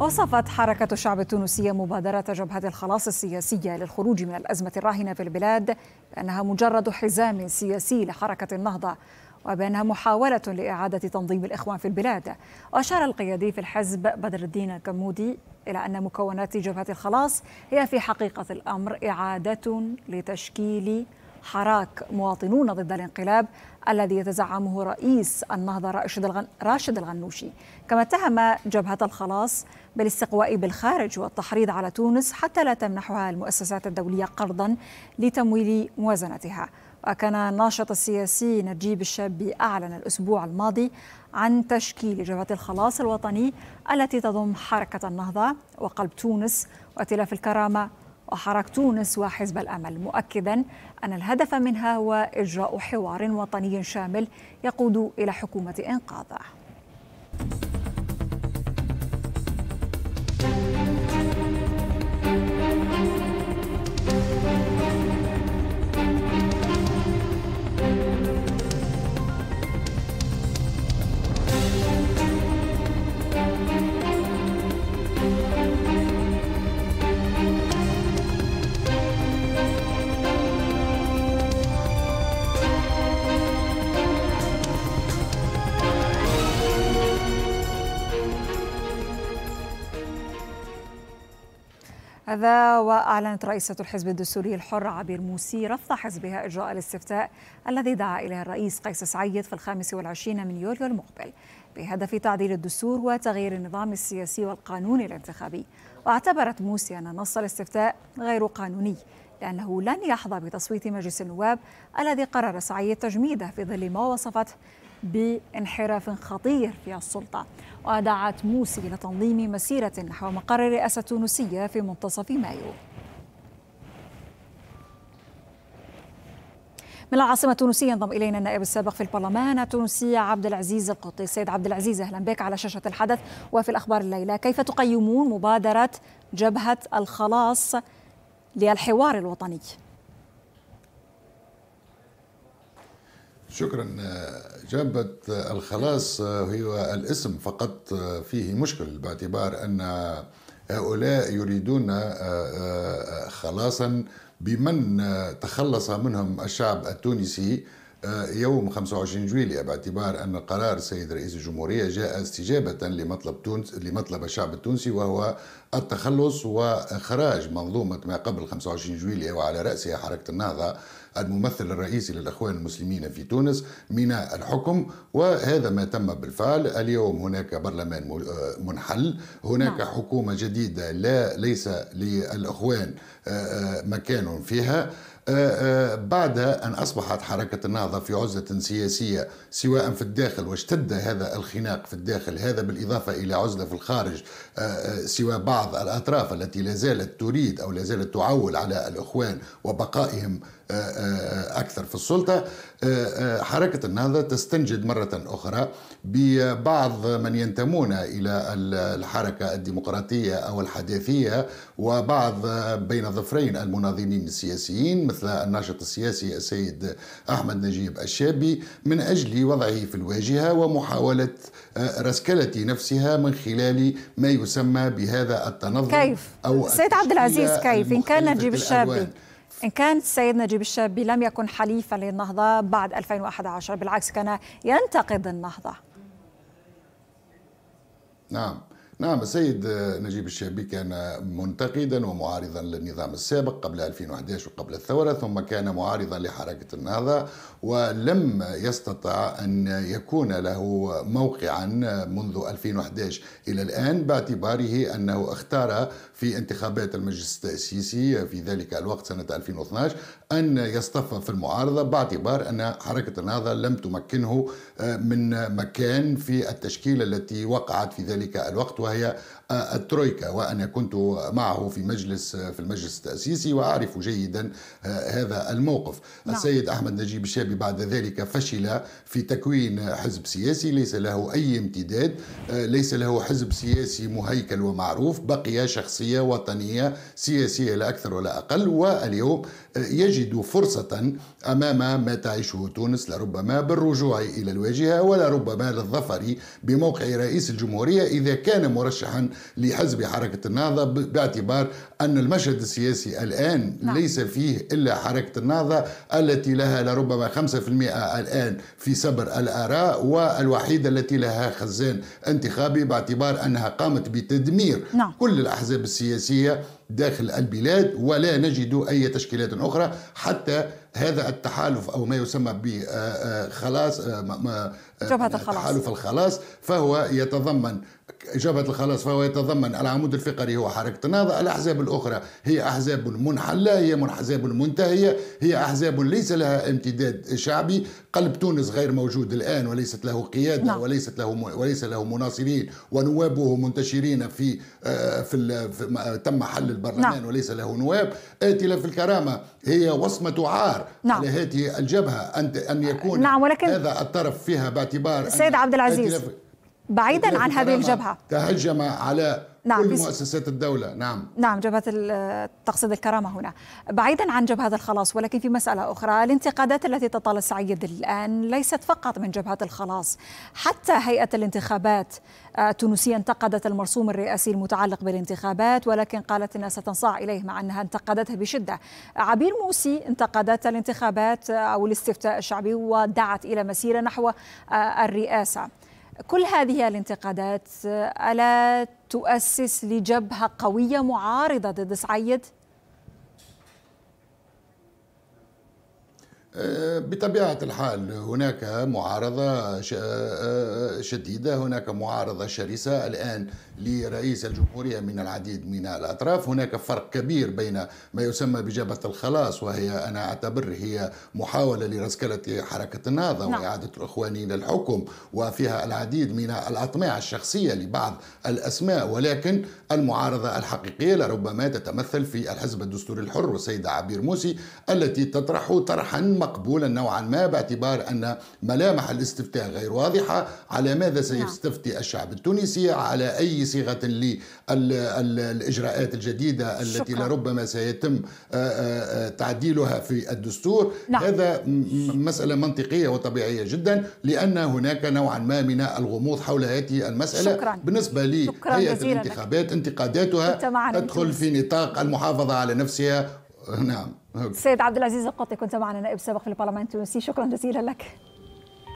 وصفت حركة الشعب التونسي مبادرة جبهة الخلاص السياسية للخروج من الأزمة الراهنة في البلاد بأنها مجرد حزام سياسي لحركة النهضة وبأنها محاولة لإعادة تنظيم الإخوان في البلاد وأشار القيادي في الحزب بدر الدين الكمودي إلى أن مكونات جبهة الخلاص هي في حقيقة الأمر إعادة لتشكيل حراك مواطنون ضد الانقلاب الذي يتزعمه رئيس النهضة راشد, الغن... راشد الغنوشي كما اتهم جبهة الخلاص بالاستقواء بالخارج والتحريض على تونس حتى لا تمنحها المؤسسات الدولية قرضا لتمويل موازنتها وكان الناشط السياسي نجيب الشابي أعلن الأسبوع الماضي عن تشكيل جبهة الخلاص الوطني التي تضم حركة النهضة وقلب تونس وائتلاف الكرامة وحركة تونس وحزب الأمل مؤكدا أن الهدف منها هو إجراء حوار وطني شامل يقود إلى حكومة إنقاذه هذا وأعلنت رئيسة الحزب الدستوري الحر عبير موسي رفض حزبها إجراء الاستفتاء الذي دعا إليه الرئيس قيس سعيد في الخامس والعشرين من يوليو المقبل بهدف تعديل الدستور وتغيير النظام السياسي والقانون الانتخابي واعتبرت موسي أن نص الاستفتاء غير قانوني لأنه لن يحظى بتصويت مجلس النواب الذي قرر سعيد تجميده في ظل ما وصفته بانحراف خطير في السلطة ودعت موسي لتنظيم مسيرة نحو مقر الرئاسة التونسية في منتصف مايو من العاصمة التونسية انضم إلينا النائب السابق في البرلمان التونسي عبد العزيز القطي سيد عبد العزيز أهلا بك على شاشة الحدث وفي الأخبار الليلة كيف تقيمون مبادرة جبهة الخلاص للحوار الوطني؟ شكرا آه، جابة آه، الخلاص آه، هو الاسم فقط فيه مشكل باعتبار أن هؤلاء يريدون خلاصا بمن تخلص منهم الشعب التونسي يوم 25 جويليا باعتبار أن قرار السيد رئيس الجمهورية جاء استجابة لمطلب تونس لمطلب الشعب التونسي وهو التخلص وإخراج منظومة ما قبل 25 جويليا وعلى رأسها حركة النهضة الممثل الرئيسي للإخوان المسلمين في تونس من الحكم وهذا ما تم بالفعل اليوم هناك برلمان آه، منحل هناك نعم. حكومة جديدة لا ليس للإخوان آه، آه، مكان فيها آه، آه، بعد أن أصبحت حركة النهضة في عزلة سياسية سواء في الداخل واشتد هذا الخناق في الداخل هذا بالإضافة إلى عزلة في الخارج آه، سوى بعض الأطراف التي لازالت تريد أو لازالت تعول على الإخوان وبقائهم أكثر في السلطة آه، آه، حركة النهضة تستنجد مرة أخرى ببعض من ينتمون إلى الحركة الديمقراطية أو الحداثية وبعض بين ظفرين المناظمين السياسيين مثل الناشط السياسي السيد أحمد نجيب الشابي من أجل وضعه في الواجهة ومحاولة آه، رسكلة نفسها من خلال ما يسمى بهذا التنظم كيف؟ أو سيد عبد العزيز كيف؟ إن كان نجيب الشابي الألوان. إن كان السيد نجيب الشابي لم يكن حليفا للنهضة بعد 2011 بالعكس كان ينتقد النهضة نعم نعم السيد نجيب الشهبي كان منتقدا ومعارضا للنظام السابق قبل 2011 وقبل الثورة ثم كان معارضا لحركة النهضة ولم يستطع أن يكون له موقعا منذ 2011 إلى الآن باعتباره أنه اختار في انتخابات المجلس التأسيسي في ذلك الوقت سنة 2012 أن يصطف في المعارضة باعتبار أن حركة النهضة لم تمكنه آه، من مكان في التشكيلة التي وقعت في ذلك الوقت وهي الترويكا وأنا كنت معه في مجلس في المجلس التأسيسي وأعرف جيدا هذا الموقف نعم. السيد أحمد نجيب الشابي بعد ذلك فشل في تكوين حزب سياسي ليس له أي امتداد ليس له حزب سياسي مهيكل ومعروف بقي شخصية وطنية سياسية لا أكثر ولا أقل واليوم يجد فرصة أمام ما تعيشه تونس لربما بالرجوع إلى الواجهة ولربما للظفر بموقع رئيس الجمهورية إذا كان مرشحا لحزب حركة النهضة باعتبار أن المشهد السياسي الآن نعم. ليس فيه إلا حركة النهضة التي لها لربما 5% الآن في سبر الآراء والوحيدة التي لها خزان انتخابي باعتبار أنها قامت بتدمير نعم. كل الأحزاب السياسية داخل البلاد ولا نجد أي تشكيلات أخرى حتى هذا التحالف أو ما يسمى بخلاص آه، آه، آه، جبهة الخلاص تحالف الخلاص فهو يتضمن جبهة الخلاص فهو يتضمن العمود الفقري هو حركة النهضة الأحزاب الأخرى هي أحزاب منحلة هي أحزاب منتهية هي أحزاب ليس لها امتداد شعبي قلب تونس غير موجود الآن وليست له قيادة نعم. وليست له وليس له مناصرين ونوابه منتشرين في آه، في, في تم حل البرلمان نعم. وليس له نواب آتلة في الكرامة هي وصمة عار نعم. الجبهة أن أن يكون نعم ولكن هذا الطرف فيها بعد باعتبار السيد عبد العزيز بعيدا عن هذه الجبهة كهجمة على نعم كل مؤسسات الدولة نعم نعم جبهة تقصد الكرامة هنا بعيدا عن جبهة الخلاص ولكن في مسألة أخرى الانتقادات التي تطال السعيد الآن ليست فقط من جبهة الخلاص حتى هيئة الانتخابات التونسية آه، انتقدت المرسوم الرئاسي المتعلق بالانتخابات ولكن قالت أنها ستنصاع إليه مع أنها انتقدتها بشدة عبير موسي انتقدت الانتخابات آه، أو الاستفتاء الشعبي ودعت إلى مسيرة نحو آه، الرئاسة كل هذه الانتقادات ألا تؤسس لجبهة قوية معارضة ضد سعيد؟ آه، بطبيعة الحال هناك معارضة آه، آه، شديدة هناك معارضة شرسة الآن لرئيس الجمهورية من العديد من الأطراف هناك فرق كبير بين ما يسمى بجبهة الخلاص وهي أنا أعتبر هي محاولة لرسكله حركة النهضة نعم. وإعادة الى الحكم وفيها العديد من الأطماع الشخصية لبعض الأسماء ولكن المعارضة الحقيقية لربما تتمثل في الحزب الدستوري الحر والسيدة عبير موسي التي تطرح طرحا مقبولا نوعا ما باعتبار أن ملامح الاستفتاء غير واضحة على ماذا نعم. سيستفتي الشعب التونسي على أي صيغة للإجراءات الجديدة التي شكرا. لربما سيتم تعديلها في الدستور نعم. هذا مسألة منطقية وطبيعية جدا لأن هناك نوعا ما من الغموض حول هذه المسألة شكرا. بالنسبة لي هيئة الانتخابات انتقاداتها تدخل في نطاق المحافظة على نفسها نعم نعم. سيد عبد العزيز القطي كنت معنا نائب سابق في البرلمان التونسي شكرا جزيلا لك